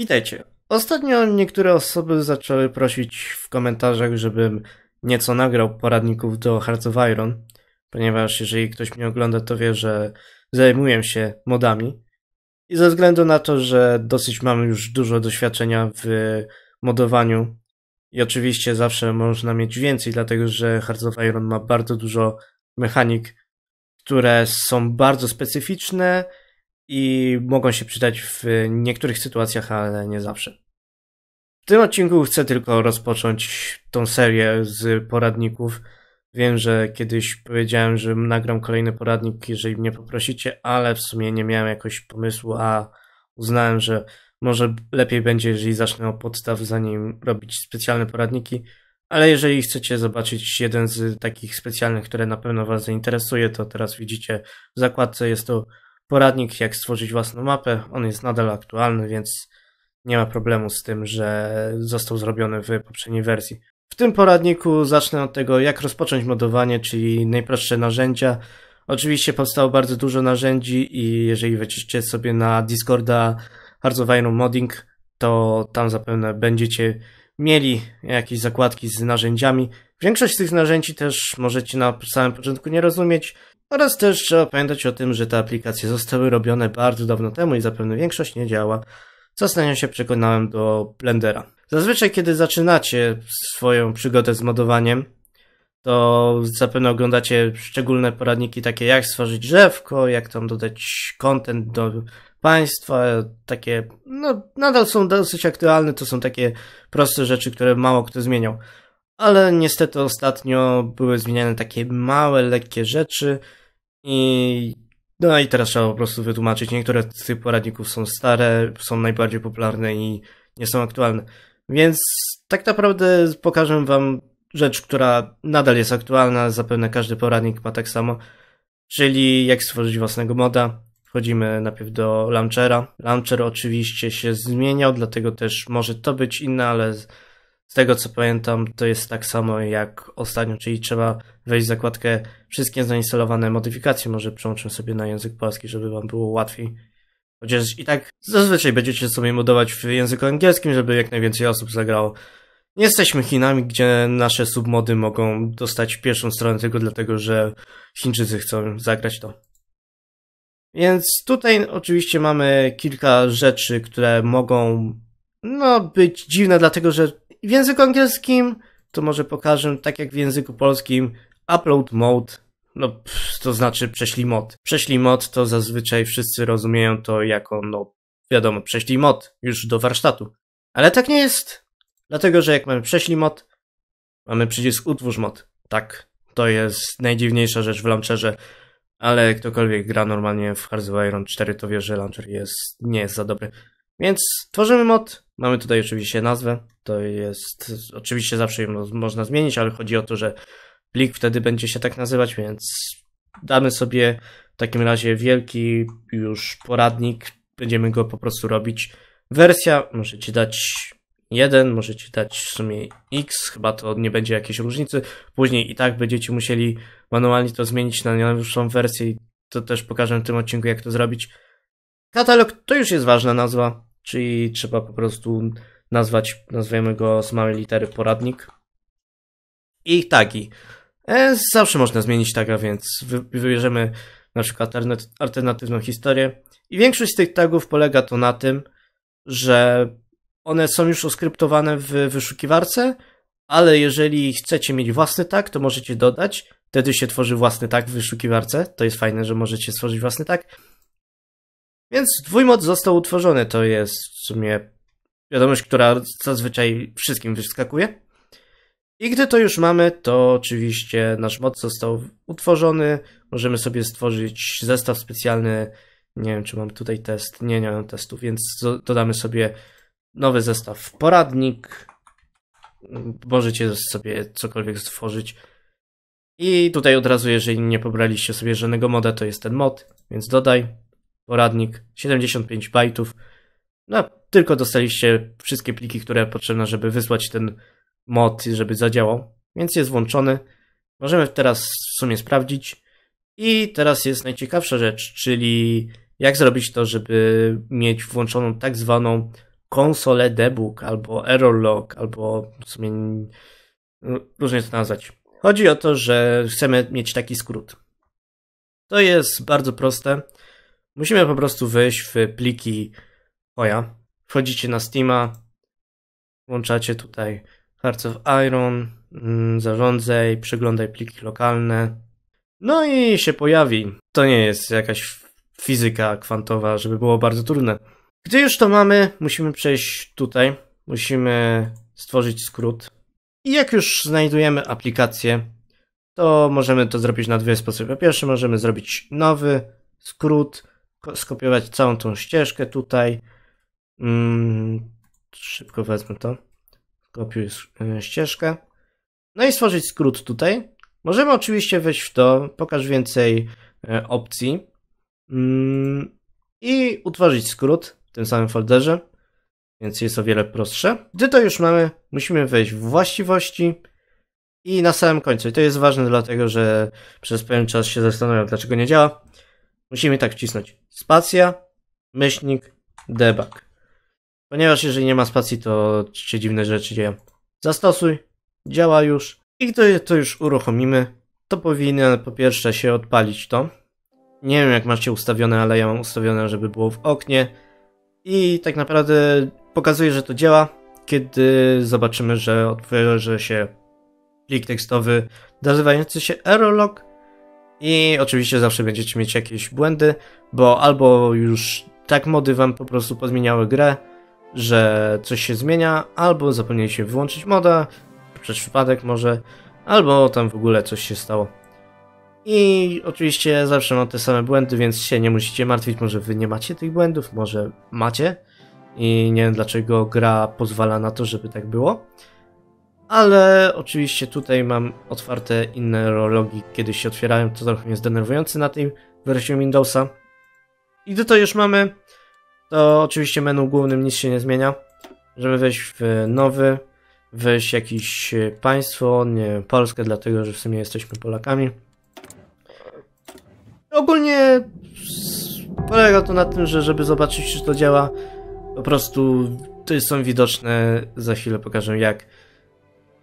Witajcie. Ostatnio niektóre osoby zaczęły prosić w komentarzach, żebym nieco nagrał poradników do Hearts of Iron, ponieważ jeżeli ktoś mnie ogląda, to wie, że zajmuję się modami. I ze względu na to, że dosyć mam już dużo doświadczenia w modowaniu i oczywiście zawsze można mieć więcej, dlatego że Hearts of Iron ma bardzo dużo mechanik, które są bardzo specyficzne, i mogą się przydać w niektórych sytuacjach, ale nie zawsze. W tym odcinku chcę tylko rozpocząć tą serię z poradników. Wiem, że kiedyś powiedziałem, że nagram kolejny poradnik, jeżeli mnie poprosicie, ale w sumie nie miałem jakoś pomysłu, a uznałem, że może lepiej będzie, jeżeli zacznę od podstaw, zanim robić specjalne poradniki. Ale jeżeli chcecie zobaczyć jeden z takich specjalnych, które na pewno Was zainteresuje, to teraz widzicie w zakładce jest to poradnik, jak stworzyć własną mapę. On jest nadal aktualny, więc nie ma problemu z tym, że został zrobiony w poprzedniej wersji. W tym poradniku zacznę od tego, jak rozpocząć modowanie, czyli najprostsze narzędzia. Oczywiście powstało bardzo dużo narzędzi i jeżeli wejdziecie sobie na Discorda Hardzowajną Modding, to tam zapewne będziecie mieli jakieś zakładki z narzędziami. Większość z tych narzędzi też możecie na samym początku nie rozumieć, oraz też trzeba pamiętać o tym, że te aplikacje zostały robione bardzo dawno temu i zapewne większość nie działa. Co stanie się przekonałem do Blendera. Zazwyczaj, kiedy zaczynacie swoją przygodę z modowaniem, to zapewne oglądacie szczególne poradniki takie jak stworzyć drzewko, jak tam dodać content do państwa, takie, no nadal są dosyć aktualne, to są takie proste rzeczy, które mało kto zmieniał ale niestety ostatnio były zmieniane takie małe, lekkie rzeczy i no i teraz trzeba po prostu wytłumaczyć. Niektóre z tych poradników są stare, są najbardziej popularne i nie są aktualne. Więc tak naprawdę pokażę wam rzecz, która nadal jest aktualna, zapewne każdy poradnik ma tak samo, czyli jak stworzyć własnego moda. Wchodzimy najpierw do launchera. Launcher oczywiście się zmieniał, dlatego też może to być inne, ale z tego co pamiętam, to jest tak samo jak ostatnio, czyli trzeba wejść w zakładkę wszystkie zainstalowane modyfikacje. Może przełączę sobie na język polski, żeby wam było łatwiej. Chociaż i tak zazwyczaj będziecie sobie modować w języku angielskim, żeby jak najwięcej osób zagrało. Nie jesteśmy Chinami, gdzie nasze submody mogą dostać pierwszą stronę tylko dlatego, że Chińczycy chcą zagrać to. Więc tutaj oczywiście mamy kilka rzeczy, które mogą no, być dziwne, dlatego że w języku angielskim, to może pokażę tak jak w języku polskim upload mode. No, pff, to znaczy prześlij mod. Prześlij mod to zazwyczaj wszyscy rozumieją to jako, no, wiadomo, prześlij mod już do warsztatu. Ale tak nie jest. Dlatego, że jak mamy prześlij mod, mamy przycisk utwórz mod. Tak, to jest najdziwniejsza rzecz w launcherze, ale ktokolwiek gra normalnie w Hearts of Iron 4 to wie, że launcher jest, nie jest za dobry. Więc tworzymy mod. Mamy tutaj oczywiście nazwę. To jest, oczywiście zawsze ją można zmienić, ale chodzi o to, że plik wtedy będzie się tak nazywać, więc damy sobie w takim razie wielki już poradnik. Będziemy go po prostu robić. Wersja możecie dać 1, możecie dać w sumie X, chyba to nie będzie jakiejś różnicy. Później i tak będziecie musieli manualnie to zmienić na najnowszą wersję i to też pokażę w tym odcinku, jak to zrobić. Katalog to już jest ważna nazwa czyli trzeba po prostu nazwać, nazwijmy go z małej litery poradnik i tagi. E, zawsze można zmienić taga, więc wybierzemy na przykład alternatywną historię i większość z tych tagów polega to na tym, że one są już oskryptowane w wyszukiwarce, ale jeżeli chcecie mieć własny tag, to możecie dodać. Wtedy się tworzy własny tag w wyszukiwarce. To jest fajne, że możecie stworzyć własny tag. Więc dwójmoc został utworzony. To jest w sumie wiadomość, która zazwyczaj wszystkim wyskakuje. I gdy to już mamy, to oczywiście nasz mod został utworzony. Możemy sobie stworzyć zestaw specjalny. Nie wiem, czy mam tutaj test. Nie, nie mam testu, więc dodamy sobie nowy zestaw poradnik. Możecie sobie cokolwiek stworzyć. I tutaj od razu, jeżeli nie pobraliście sobie żadnego moda, to jest ten mod, więc dodaj poradnik, 75 bajtów. No, tylko dostaliście wszystkie pliki, które potrzebne, żeby wysłać ten mod, żeby zadziałał. Więc jest włączony. Możemy teraz w sumie sprawdzić. I teraz jest najciekawsza rzecz, czyli jak zrobić to, żeby mieć włączoną tak zwaną konsolę debug, albo error log, albo w sumie różnie to nazwać. Chodzi o to, że chcemy mieć taki skrót. To jest bardzo proste. Musimy po prostu wejść w pliki oja. Wchodzicie na Steama, włączacie tutaj Hearts of Iron, mm, zarządzaj, przeglądaj pliki lokalne. No i się pojawi. To nie jest jakaś fizyka kwantowa, żeby było bardzo trudne. Gdy już to mamy, musimy przejść tutaj. Musimy stworzyć skrót. I jak już znajdujemy aplikację, to możemy to zrobić na dwie sposoby. Po pierwsze, możemy zrobić nowy skrót, skopiować całą tą ścieżkę tutaj. Mm, szybko wezmę to. Kopiuj e, ścieżkę. No i stworzyć skrót tutaj. Możemy oczywiście wejść w to, pokaż więcej e, opcji mm, i utworzyć skrót w tym samym folderze, więc jest o wiele prostsze. Gdy to już mamy, musimy wejść w właściwości i na samym końcu. I to jest ważne dlatego, że przez pewien czas się zastanawiam, dlaczego nie działa Musimy tak wcisnąć. Spacja, myślnik, debug. Ponieważ jeżeli nie ma spacji, to się dziwne rzeczy dzieją. Zastosuj, działa już. I gdy to już uruchomimy, to powinien po pierwsze się odpalić to. Nie wiem jak macie ustawione, ale ja mam ustawione, żeby było w oknie. I tak naprawdę pokazuje, że to działa, kiedy zobaczymy, że otworzy się plik tekstowy nazywający się Erolog i oczywiście zawsze będziecie mieć jakieś błędy, bo albo już tak mody wam po prostu pozmieniały grę, że coś się zmienia, albo zapomnieliście wyłączyć moda, przez przypadek może, albo tam w ogóle coś się stało. I oczywiście zawsze mam te same błędy, więc się nie musicie martwić, może wy nie macie tych błędów, może macie. I nie wiem dlaczego gra pozwala na to, żeby tak było ale oczywiście tutaj mam otwarte inne rologi, kiedy się otwierają, to trochę jest zdenerwujące na tej wersji Windowsa. I gdy to już mamy, to oczywiście menu głównym nic się nie zmienia. Żeby wejść w nowy, wejść jakieś e, państwo, nie Polskę, dlatego że w sumie jesteśmy Polakami. Ogólnie polega to na tym, że żeby zobaczyć, czy to działa, po prostu to są widoczne, za chwilę pokażę jak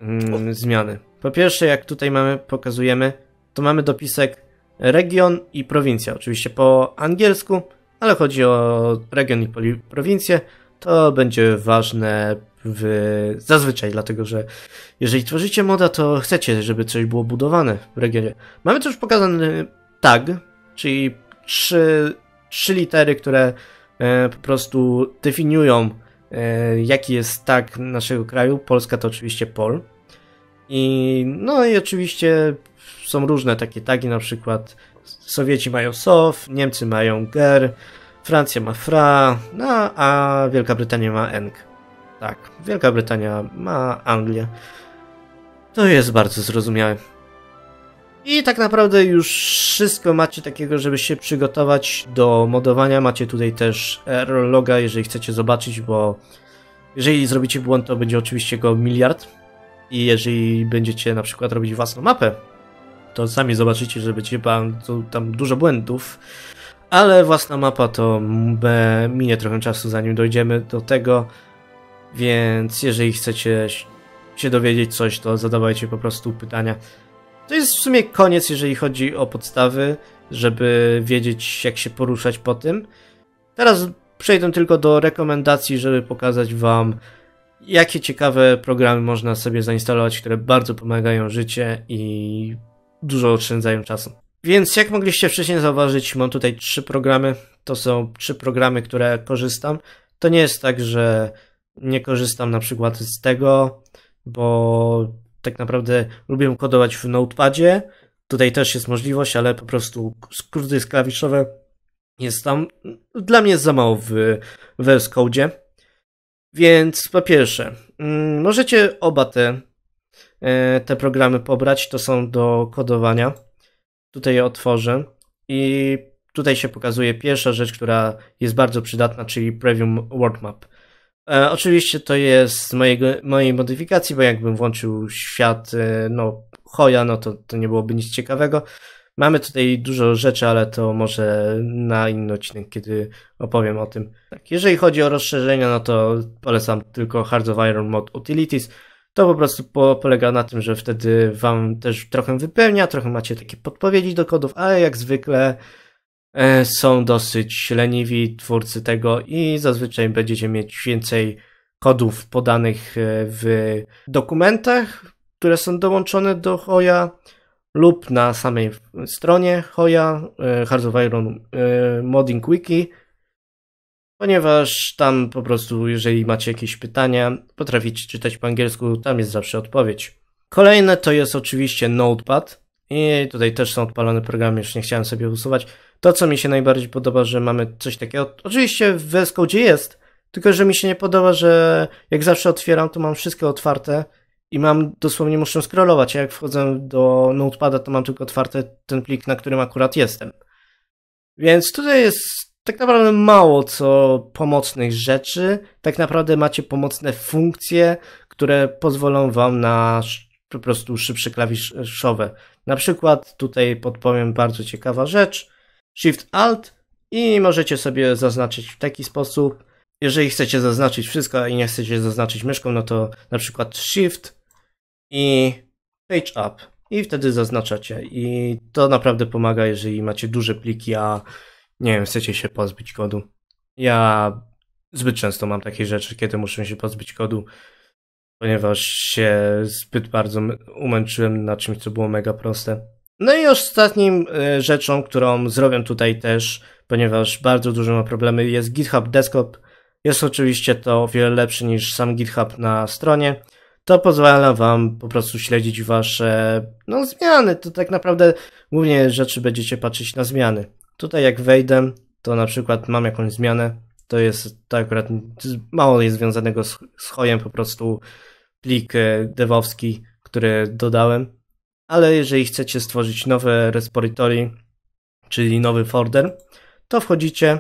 mm, zmiany. Po pierwsze, jak tutaj mamy, pokazujemy, to mamy dopisek region i prowincja. Oczywiście po angielsku, ale chodzi o region i prowincję. To będzie ważne w, zazwyczaj, dlatego że jeżeli tworzycie moda, to chcecie, żeby coś było budowane w regionie. Mamy też pokazany tag, czyli trzy, trzy litery, które e, po prostu definiują E, jaki jest tak naszego kraju. Polska to oczywiście Pol. I no i oczywiście są różne takie tagi, na przykład Sowieci mają SOF, Niemcy mają GER, Francja ma FRA, no a Wielka Brytania ma ENG. Tak, Wielka Brytania ma Anglię. To jest bardzo zrozumiałe. I tak naprawdę już wszystko macie takiego, żeby się przygotować do modowania. Macie tutaj też error loga, jeżeli chcecie zobaczyć, bo jeżeli zrobicie błąd, to będzie oczywiście go miliard. I jeżeli będziecie na przykład robić własną mapę, to sami zobaczycie, że będzie tam dużo błędów. Ale własna mapa to minie trochę czasu, zanim dojdziemy do tego. Więc jeżeli chcecie się dowiedzieć coś, to zadawajcie po prostu pytania. To jest w sumie koniec, jeżeli chodzi o podstawy, żeby wiedzieć, jak się poruszać po tym. Teraz przejdę tylko do rekomendacji, żeby pokazać Wam, jakie ciekawe programy można sobie zainstalować, które bardzo pomagają życie i dużo oszczędzają czasu. Więc jak mogliście wcześniej zauważyć, mam tutaj trzy programy. To są trzy programy, które korzystam. To nie jest tak, że nie korzystam na przykład z tego, bo tak naprawdę lubię kodować w Notepadzie. Tutaj też jest możliwość, ale po prostu skróty klawiszowe jest tam dla mnie jest za mało w VS Code. Więc po pierwsze, mm, możecie oba te, e, te programy pobrać, to są do kodowania. Tutaj je otworzę i tutaj się pokazuje pierwsza rzecz, która jest bardzo przydatna, czyli Preview World Map. E, oczywiście to jest z mojego, mojej modyfikacji, bo jakbym włączył świat, e, no, Hoja, no to, to nie byłoby nic ciekawego. Mamy tutaj dużo rzeczy, ale to może na inny odcinek, kiedy opowiem o tym. Tak, jeżeli chodzi o rozszerzenia, no to polecam tylko Hard of Iron Mod Utilities. To po prostu po, polega na tym, że wtedy wam też trochę wypełnia, trochę macie takie podpowiedzi do kodów, ale jak zwykle E, są dosyć leniwi twórcy tego i zazwyczaj będziecie mieć więcej kodów podanych e, w dokumentach, które są dołączone do Hoja lub na samej stronie Hoja e, Hearts of Iron Modding Wiki, ponieważ tam po prostu, jeżeli macie jakieś pytania, potraficie czytać po angielsku, tam jest zawsze odpowiedź. Kolejne to jest oczywiście Notepad i tutaj też są odpalone programy, już nie chciałem sobie usuwać. To, co mi się najbardziej podoba, że mamy coś takiego. Oczywiście w Vescode jest, tylko że mi się nie podoba, że jak zawsze otwieram, to mam wszystko otwarte i mam dosłownie muszę scrollować. A jak wchodzę do Notepada, to mam tylko otwarte ten plik, na którym akurat jestem. Więc tutaj jest tak naprawdę mało co pomocnych rzeczy. Tak naprawdę macie pomocne funkcje, które pozwolą wam na po prostu szybsze klawiszowe. Na przykład tutaj podpowiem bardzo ciekawa rzecz. Shift Alt i możecie sobie zaznaczyć w taki sposób. Jeżeli chcecie zaznaczyć wszystko i nie chcecie zaznaczyć myszką, no to na przykład Shift i Page Up i wtedy zaznaczacie. I to naprawdę pomaga, jeżeli macie duże pliki, a nie wiem, chcecie się pozbyć kodu. Ja zbyt często mam takie rzeczy, kiedy muszę się pozbyć kodu, ponieważ się zbyt bardzo umęczyłem na czymś, co było mega proste. No i ostatnim e, rzeczą, którą zrobię tutaj też, ponieważ bardzo dużo ma problemy, jest GitHub Desktop. Jest oczywiście to o wiele lepszy niż sam GitHub na stronie. To pozwala Wam po prostu śledzić Wasze no, zmiany. To tak naprawdę głównie rzeczy będziecie patrzeć na zmiany. Tutaj jak wejdę, to na przykład mam jakąś zmianę. To jest tak akurat mało jest związanego z, z hojem, po prostu plik e, devowski, który dodałem ale jeżeli chcecie stworzyć nowe respiratory, czyli nowy folder, to wchodzicie,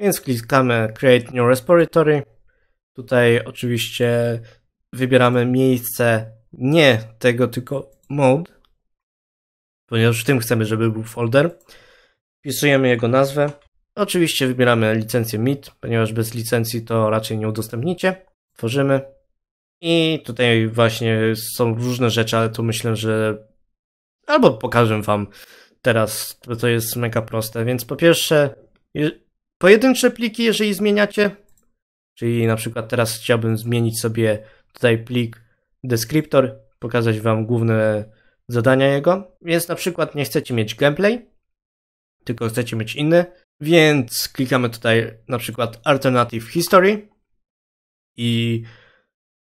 więc klikamy Create New Repository. Tutaj oczywiście wybieramy miejsce nie tego, tylko mode, ponieważ w tym chcemy, żeby był folder. Wpisujemy jego nazwę. Oczywiście wybieramy licencję MIT, ponieważ bez licencji to raczej nie udostępnicie. Tworzymy. I tutaj właśnie są różne rzeczy, ale tu myślę, że albo pokażę wam teraz, bo to jest mega proste. Więc po pierwsze, pojedyncze pliki, jeżeli zmieniacie, czyli na przykład teraz chciałbym zmienić sobie tutaj plik descriptor, pokazać wam główne zadania jego. Więc na przykład nie chcecie mieć gameplay, tylko chcecie mieć inny, więc klikamy tutaj na przykład alternative history i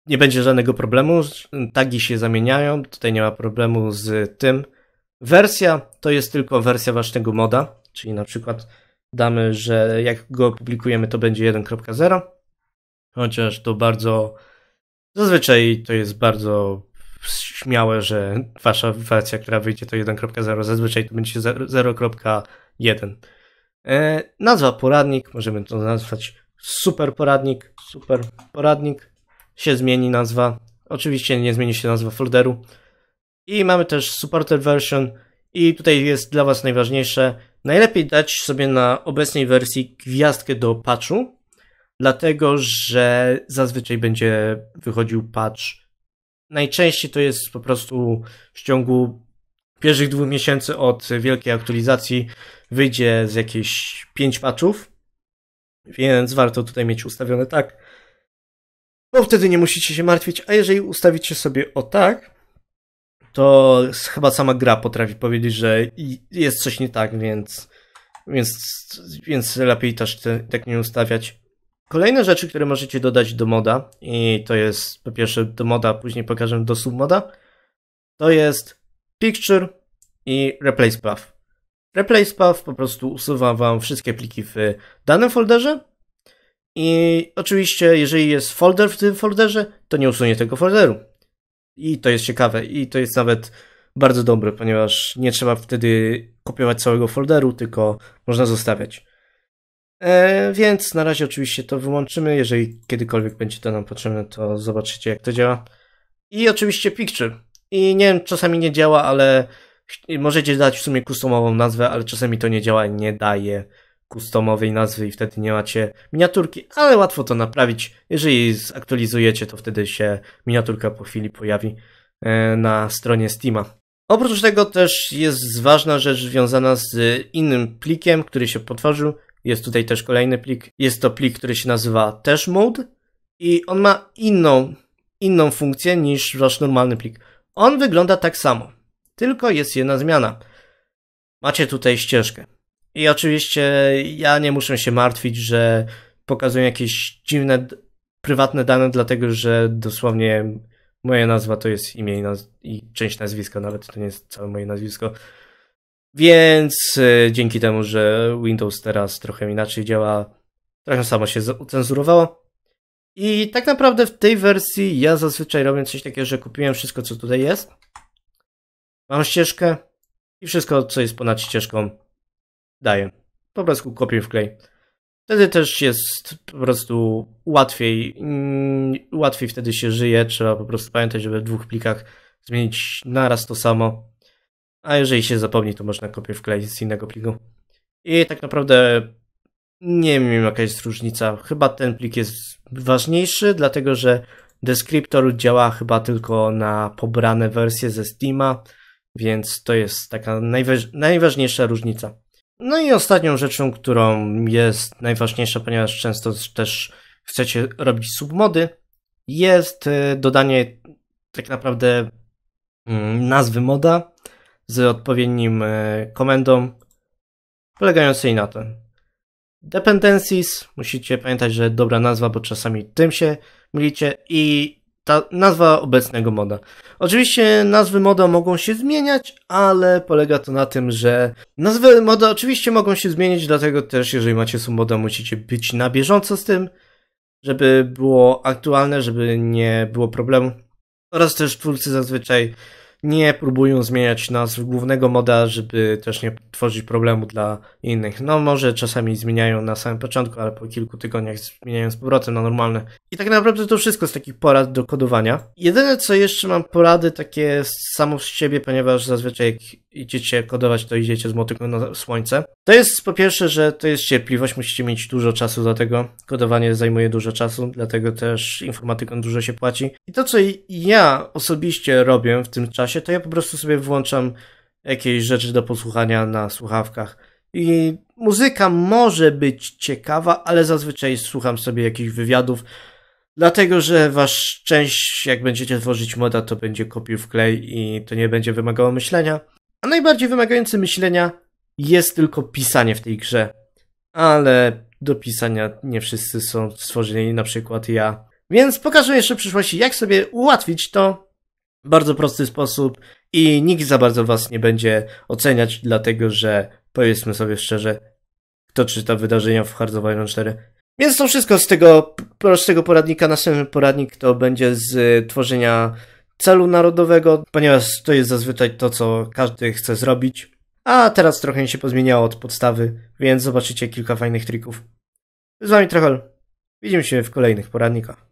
nie będzie żadnego problemu. Tagi się zamieniają, tutaj nie ma problemu z tym. Wersja to jest tylko wersja waszego moda, czyli na przykład damy, że jak go opublikujemy, to będzie 1.0, chociaż to bardzo zazwyczaj to jest bardzo śmiałe, że wasza wersja, która wyjdzie, to 1.0, zazwyczaj to będzie 0.1. E, nazwa poradnik, możemy to nazwać super poradnik, super poradnik się zmieni nazwa. Oczywiście nie zmieni się nazwa folderu. I mamy też supported version i tutaj jest dla Was najważniejsze, najlepiej dać sobie na obecnej wersji gwiazdkę do patchu, dlatego że zazwyczaj będzie wychodził patch. Najczęściej to jest po prostu w ciągu pierwszych dwóch miesięcy od wielkiej aktualizacji wyjdzie z jakieś pięć patchów, więc warto tutaj mieć ustawione tak, bo wtedy nie musicie się martwić, a jeżeli ustawicie sobie o tak, to chyba sama gra potrafi powiedzieć, że jest coś nie tak, więc, więc, więc lepiej też te, tak nie ustawiać. Kolejne rzeczy, które możecie dodać do moda, i to jest po pierwsze do moda, później pokażę do submoda, to jest Picture i Replace Path. Replace Path po prostu usuwa Wam wszystkie pliki w danym folderze i oczywiście, jeżeli jest folder w tym folderze, to nie usunie tego folderu. I to jest ciekawe, i to jest nawet bardzo dobre, ponieważ nie trzeba wtedy kopiować całego folderu, tylko można zostawiać. E, więc na razie oczywiście to wyłączymy. Jeżeli kiedykolwiek będzie to nam potrzebne, to zobaczycie, jak to działa. I oczywiście picture. I nie wiem, czasami nie działa, ale możecie dać w sumie customową nazwę, ale czasami to nie działa, nie daje kustomowej nazwy i wtedy nie macie miniaturki, ale łatwo to naprawić. Jeżeli zaktualizujecie, to wtedy się miniaturka po chwili pojawi e, na stronie Steama. Oprócz tego też jest ważna rzecz związana z innym plikiem, który się potworzył. Jest tutaj też kolejny plik. Jest to plik, który się nazywa też mode i on ma inną, inną funkcję niż wasz normalny plik. On wygląda tak samo, tylko jest jedna zmiana. Macie tutaj ścieżkę. I oczywiście ja nie muszę się martwić, że pokazują jakieś dziwne, prywatne dane, dlatego że dosłownie moja nazwa to jest imię i, naz i część nazwiska, nawet to nie jest całe moje nazwisko. Więc y, dzięki temu, że Windows teraz trochę inaczej działa, trochę samo się ucenzurowało. I tak naprawdę w tej wersji ja zazwyczaj robię coś takiego, że kupiłem wszystko, co tutaj jest. Mam ścieżkę i wszystko, co jest ponad ścieżką, daje. Po prostu kopiuj w klej. Wtedy też jest po prostu łatwiej, mm, łatwiej wtedy się żyje, trzeba po prostu pamiętać, żeby w dwóch plikach zmienić naraz to samo. A jeżeli się zapomni, to można kopię wkleić z innego pliku. I tak naprawdę nie wiem jaka jest różnica. Chyba ten plik jest ważniejszy, dlatego że descriptor działa chyba tylko na pobrane wersje ze Steama, więc to jest taka najważniejsza różnica. No i ostatnią rzeczą, którą jest najważniejsza, ponieważ często też chcecie robić submody, jest y, dodanie tak naprawdę mm, nazwy moda z odpowiednim y, komendą polegającej na tym. Dependencies, musicie pamiętać, że dobra nazwa, bo czasami tym się mylicie i ta nazwa obecnego moda. Oczywiście nazwy moda mogą się zmieniać, ale polega to na tym, że nazwy moda oczywiście mogą się zmienić, dlatego też jeżeli macie submoda musicie być na bieżąco z tym, żeby było aktualne, żeby nie było problemu. Oraz też twórcy zazwyczaj nie próbują zmieniać nazw głównego moda, żeby też nie tworzyć problemu dla innych. No może czasami zmieniają na samym początku, ale po kilku tygodniach zmieniają z powrotem na normalne. I tak naprawdę to wszystko z takich porad do kodowania. Jedyne co jeszcze mam porady takie samo z siebie, ponieważ zazwyczaj jak idziecie kodować, to idziecie z motyką na słońce. To jest po pierwsze, że to jest cierpliwość, musicie mieć dużo czasu dlatego tego. Kodowanie zajmuje dużo czasu, dlatego też informatykom dużo się płaci. I to, co ja osobiście robię w tym czasie, to ja po prostu sobie włączam jakieś rzeczy do posłuchania na słuchawkach. I muzyka może być ciekawa, ale zazwyczaj słucham sobie jakichś wywiadów, Dlatego, że wasz część, jak będziecie tworzyć moda, to będzie kopiuj w klej i to nie będzie wymagało myślenia. A najbardziej wymagające myślenia jest tylko pisanie w tej grze. Ale do pisania nie wszyscy są stworzeni, na przykład ja. Więc pokażę jeszcze w przyszłości, jak sobie ułatwić to w bardzo prosty sposób i nikt za bardzo was nie będzie oceniać, dlatego że powiedzmy sobie szczerze, kto czyta wydarzenia w Hard of Iron 4. Więc to wszystko z tego prostego poradnika. Następny poradnik to będzie z e, tworzenia celu narodowego, ponieważ to jest zazwyczaj to, co każdy chce zrobić. A teraz trochę się pozmieniało od podstawy, więc zobaczycie kilka fajnych trików. Z wami Trachol. Widzimy się w kolejnych poradnikach.